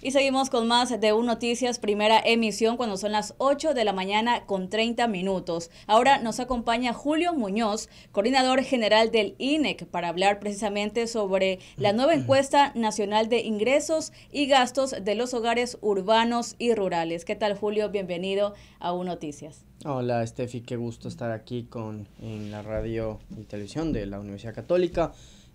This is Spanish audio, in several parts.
Y seguimos con más de un Noticias, primera emisión, cuando son las 8 de la mañana con 30 minutos. Ahora nos acompaña Julio Muñoz, coordinador general del INEC, para hablar precisamente sobre la nueva encuesta nacional de ingresos y gastos de los hogares urbanos y rurales. ¿Qué tal, Julio? Bienvenido a un Noticias. Hola, Estefi, qué gusto estar aquí con, en la radio y televisión de la Universidad Católica.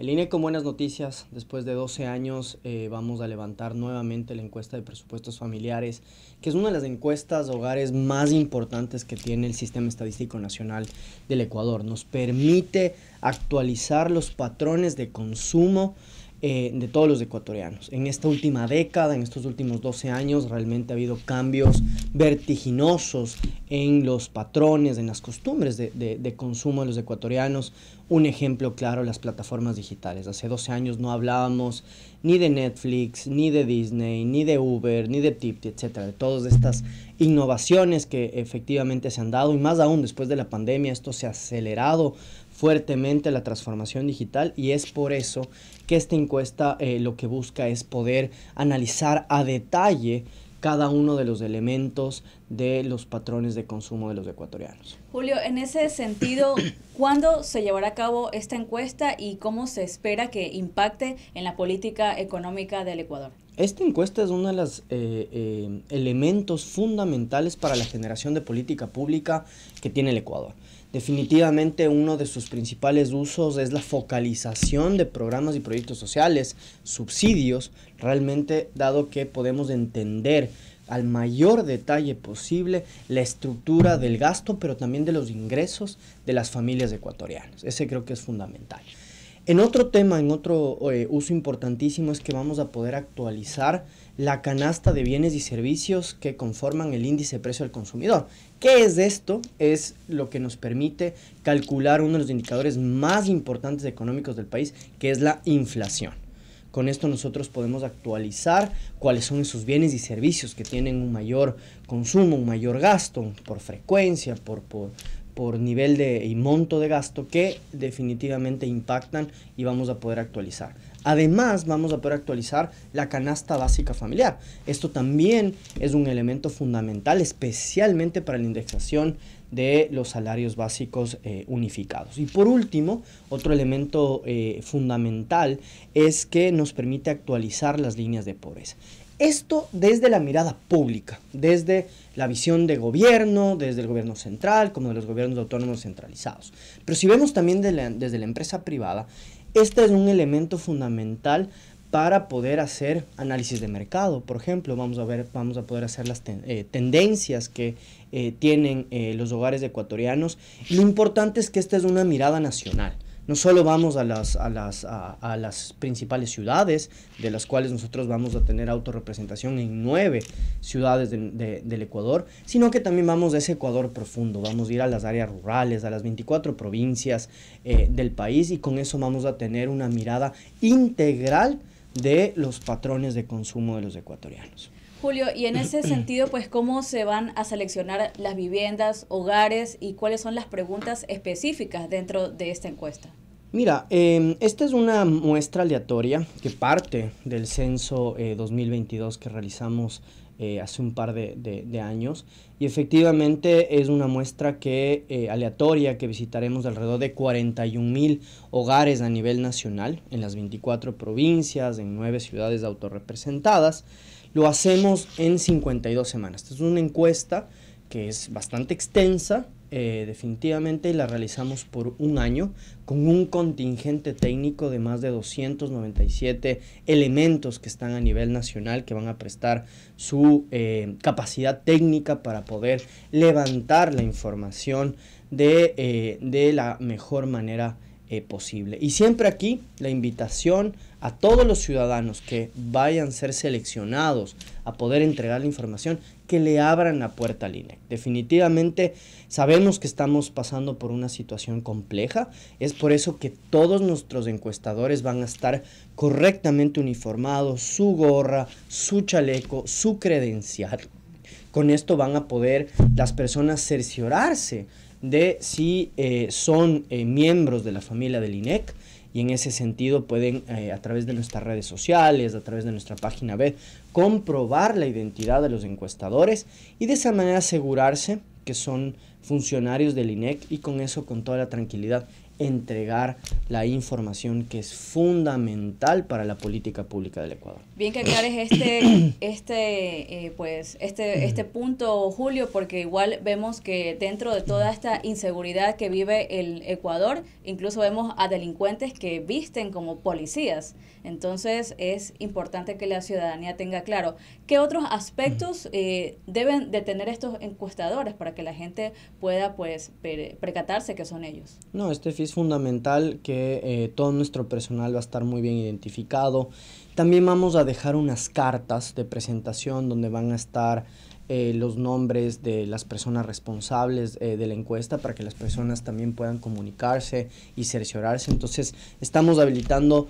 El INE con buenas noticias, después de 12 años eh, vamos a levantar nuevamente la encuesta de presupuestos familiares, que es una de las encuestas hogares más importantes que tiene el Sistema Estadístico Nacional del Ecuador. Nos permite actualizar los patrones de consumo eh, de todos los ecuatorianos. En esta última década, en estos últimos 12 años, realmente ha habido cambios vertiginosos en los patrones, en las costumbres de, de, consumo de los ecuatorianos. Un ejemplo claro, las plataformas digitales. Hace 12 años no hablábamos ni de Netflix, ni de Disney, ni de Uber, ni de Tipti, etcétera, de todas estas innovaciones que efectivamente se han dado y más aún después de la pandemia esto se ha acelerado fuertemente la transformación digital y es por eso que esta encuesta eh, lo que busca es poder analizar a detalle cada uno de los elementos de los patrones de consumo de los ecuatorianos. Julio, en ese sentido, ¿cuándo se llevará a cabo esta encuesta y cómo se espera que impacte en la política económica del Ecuador? Esta encuesta es uno de los eh, eh, elementos fundamentales para la generación de política pública que tiene el Ecuador. Definitivamente uno de sus principales usos es la focalización de programas y proyectos sociales, subsidios, realmente dado que podemos entender al mayor detalle posible la estructura del gasto, pero también de los ingresos de las familias ecuatorianas. Ese creo que es fundamental. En otro tema, en otro eh, uso importantísimo es que vamos a poder actualizar la canasta de bienes y servicios que conforman el índice de precio del consumidor. ¿Qué es esto? Es lo que nos permite calcular uno de los indicadores más importantes económicos del país, que es la inflación. Con esto nosotros podemos actualizar cuáles son esos bienes y servicios que tienen un mayor consumo, un mayor gasto por frecuencia, por, nivel y monto de gasto que definitivamente impactan y vamos a poder actualizar. Además, vamos a poder actualizar la canasta básica familiar. Esto también es un elemento fundamental, especialmente para la indexación de los salarios básicos eh, unificados. Y por último, otro elemento eh, fundamental es que nos permite actualizar las líneas de pobreza. Esto desde la mirada pública, desde la visión de gobierno, desde el gobierno central, como de los gobiernos autónomos centralizados. Pero si vemos también desde la empresa privada, este es un elemento fundamental para poder hacer análisis de mercado. Por ejemplo, vamos a, ver, vamos a poder hacer las eh, tendencias que eh, tienen eh, los hogares ecuatorianos. Lo importante es que esta es una mirada nacional. No solo vamos a las, principales ciudades, de las cuales nosotros vamos a tener autorrepresentación en nueve ciudades del Ecuador, sino que también vamos a ese Ecuador profundo, vamos a ir a las áreas rurales, a las 24 provincias eh, del país y con eso vamos a tener una mirada integral de los patrones de consumo de los ecuatorianos. Julio, y en ese sentido, pues, ¿cómo se van a seleccionar las viviendas, hogares y cuáles son las preguntas específicas dentro de esta encuesta? Mira, em, esta es una muestra aleatoria que parte del censo 2022 eh, que realizamos eh, hace un par de, años y efectivamente es una muestra que eh, aleatoria que visitaremos alrededor de 41 mil hogares a nivel nacional en las 24 provincias, en nueve ciudades autorrepresentadas lo hacemos en 52 semanas. Esta es una encuesta que es bastante extensa, eh, definitivamente, definitivamente la realizamos por un año con un contingente técnico de más de 297 elementos que están a nivel nacional que van a prestar su eh, capacidad técnica para poder levantar la información de, eh, de la mejor manera eh, posible. Y siempre aquí la invitación a todos los ciudadanos que vayan a ser seleccionados a poder entregar la información, que le abran la puerta al INEC. Definitivamente sabemos que estamos pasando por una situación compleja, es por eso que todos nuestros encuestadores van a estar correctamente uniformados, su gorra, su chaleco, su credencial. Con esto van a poder las personas cerciorarse de si eh, son eh, miembros de la familia del INEC y en ese sentido pueden eh, a través de nuestras redes sociales, a través de nuestra página web, comprobar la identidad de los encuestadores y de esa manera asegurarse que son funcionarios del INEC y con eso con toda la tranquilidad entregar la información que es fundamental para la política pública del Ecuador. Bien que aclares este, este, eh, pues, este, este punto, Julio, porque igual vemos que dentro de toda esta inseguridad que vive el Ecuador, incluso vemos a delincuentes que visten como policías. Entonces es importante que la ciudadanía tenga claro qué otros aspectos eh, deben de tener estos encuestadores para que la gente pueda pues percatarse que son ellos. No, este fundamental que eh, todo nuestro personal va a estar muy bien identificado. También vamos a dejar unas cartas de presentación donde van a estar eh, los nombres de las personas responsables eh, de la encuesta para que las personas también puedan comunicarse y cerciorarse. Entonces, estamos habilitando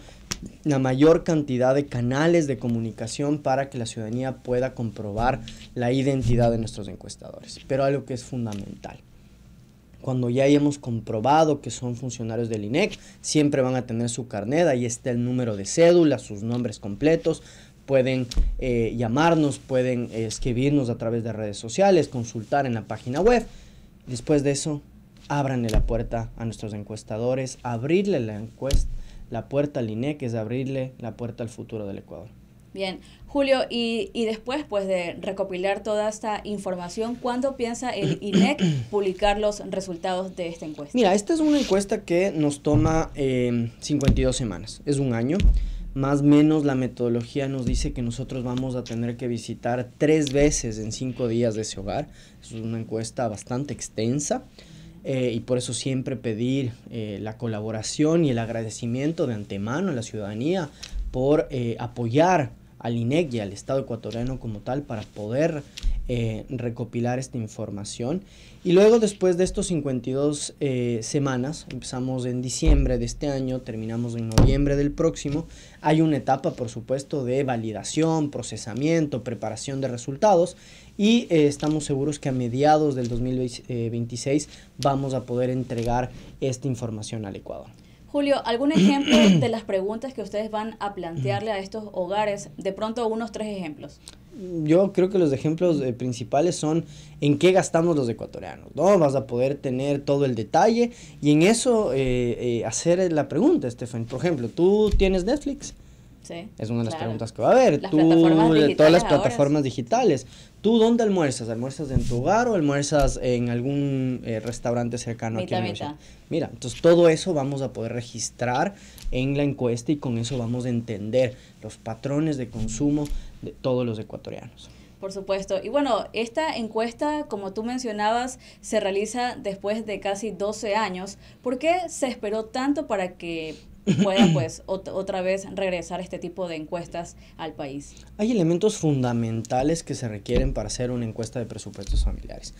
la mayor cantidad de canales de comunicación para que la ciudadanía pueda comprobar la identidad de nuestros encuestadores. Pero algo que es fundamental cuando ya hayamos comprobado que son funcionarios del INEC, siempre van a tener su carnet, ahí está el número de cédula, sus nombres completos, pueden eh, llamarnos, pueden escribirnos a través de redes sociales, consultar en la página web. Después de eso, ábranle la puerta a nuestros encuestadores, abrirle la encuesta, la puerta al INEC es abrirle la puerta al futuro del Ecuador. Bien, Julio, y, después pues, de recopilar toda esta información, ¿cuándo piensa el INEC publicar los resultados de esta encuesta? Mira, esta es una encuesta que nos toma 52 em, semanas, es un año. Más o menos la metodología nos dice que nosotros vamos a tener que visitar tres veces en cinco días de ese hogar. Es una encuesta bastante extensa. Eh, y por eso siempre pedir eh, la colaboración y el agradecimiento de antemano a la ciudadanía por eh, apoyar al INEC y al Estado ecuatoriano como tal para poder eh, recopilar esta información. Y luego después de estos 52 eh, semanas, empezamos en diciembre de este año, terminamos en noviembre del próximo, hay una etapa por supuesto de validación, procesamiento, preparación de resultados y eh, estamos seguros que a mediados del 2026 vamos a poder entregar esta información al Ecuador. Julio, ¿algún ejemplo de las preguntas que ustedes van a plantearle a estos hogares? De pronto unos tres ejemplos. Yo creo que los ejemplos eh, principales son en qué gastamos los ecuatorianos, ¿no? Vas a poder tener todo el detalle y en eso eh, eh, hacer la pregunta, Estefan. Por ejemplo, ¿tú tienes Netflix? es una de las preguntas que va a haber. tú, de todas las plataformas digitales. ¿Tú dónde almuerzas? ¿Almuerzas en tu hogar o almuerzas en algún eh, restaurante cercano aquí Mira, entonces todo eso vamos a poder registrar en la encuesta y con eso vamos a entender los patrones de consumo de todos los ecuatorianos. Por supuesto. Y bueno, esta encuesta, como tú mencionabas, se realiza después de casi 12 años. ¿Por qué se esperó tanto para que pueda pues otra vez regresar este tipo de encuestas al país. Hay elementos fundamentales que se requieren para hacer una encuesta de presupuestos familiares.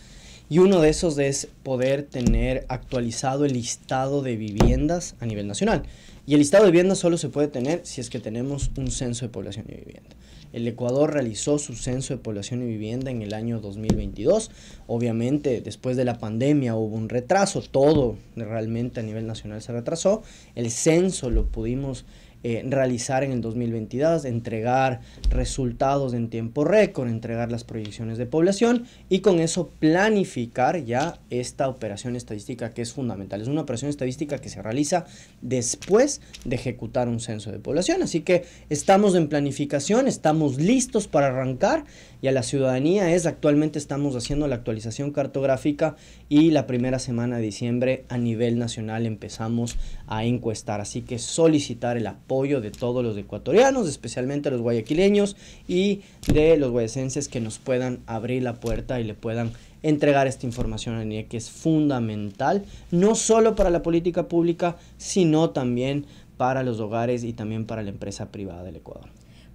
Y uno de esos es poder tener actualizado el listado de viviendas a nivel nacional. Y el listado de viviendas solo se puede tener si es que tenemos un censo de población y vivienda. El Ecuador realizó su censo de población y vivienda en el año 2022. Obviamente, después de la pandemia hubo un retraso, todo realmente a nivel nacional se retrasó. El censo lo pudimos eh, realizar en el 2022, entregar resultados en tiempo récord, entregar las proyecciones de población y con eso planificar ya esta operación estadística que es fundamental. Es una operación estadística que se realiza después de ejecutar un censo de población. Así que estamos en planificación, estamos listos para arrancar y a la ciudadanía es actualmente estamos haciendo la actualización cartográfica y la primera semana de diciembre a nivel nacional empezamos a encuestar. Así que solicitar el apoyo apoyo de todos los ecuatorianos, especialmente los guayaquileños y de los guayacenses que nos puedan abrir la puerta y le puedan entregar esta información a NIE que es fundamental, no solo para la política pública, sino también para los hogares y también para la empresa privada del Ecuador.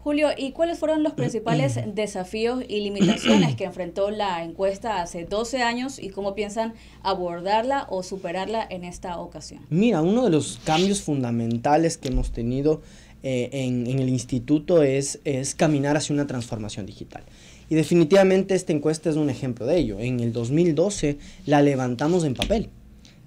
Julio, ¿y cuáles fueron los principales desafíos y limitaciones que enfrentó la encuesta hace 12 años y cómo piensan abordarla o superarla en esta ocasión? Mira, uno de los cambios fundamentales que hemos tenido eh, en, el instituto es caminar hacia una transformación digital. Y definitivamente esta encuesta es un ejemplo de ello. En el 2012 la levantamos en papel.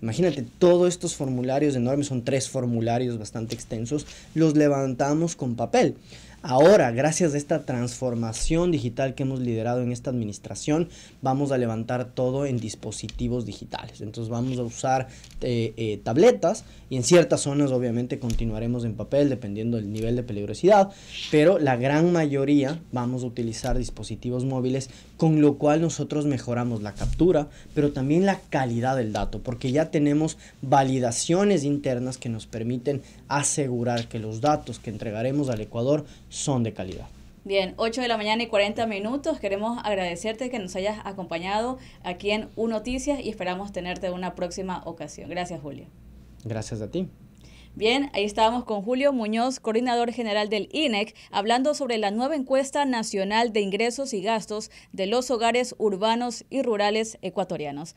Imagínate, todos estos formularios enormes, son tres formularios bastante extensos, los levantamos con papel. Ahora, gracias a esta transformación digital que hemos liderado en esta administración, vamos a levantar todo en dispositivos digitales. Entonces vamos a usar eh, eh, tabletas y en ciertas zonas obviamente continuaremos en papel dependiendo del nivel de peligrosidad, pero la gran mayoría vamos a utilizar dispositivos móviles, con lo cual nosotros mejoramos la captura, pero también la calidad del dato, porque ya tenemos validaciones internas que nos permiten asegurar que los datos que entregaremos al Ecuador son de calidad. Bien, 8 de la mañana y 40 minutos. Queremos agradecerte que nos hayas acompañado aquí en UNOTICIAS Noticias y esperamos tenerte en una próxima ocasión. Gracias, Julio. Gracias a ti. Bien, ahí estábamos con Julio Muñoz, coordinador general del INEC, hablando sobre la nueva encuesta nacional de ingresos y gastos de los hogares urbanos y rurales ecuatorianos.